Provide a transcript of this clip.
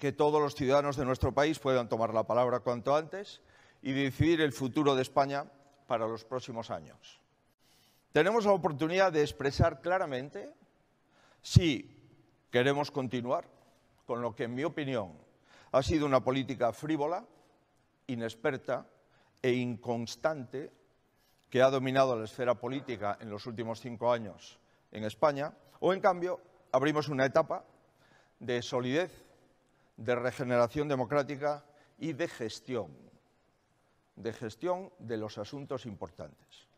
que todos los ciudadanos de nuestro país puedan tomar la palabra cuanto antes y decidir el futuro de España para los próximos años. Tenemos la oportunidad de expresar claramente si queremos continuar con lo que, en mi opinión, ha sido una política frívola, inexperta e inconstante que ha dominado la esfera política en los últimos cinco años en España, o en cambio abrimos una etapa de solidez de regeneración democrática y de gestión, de gestión de los asuntos importantes.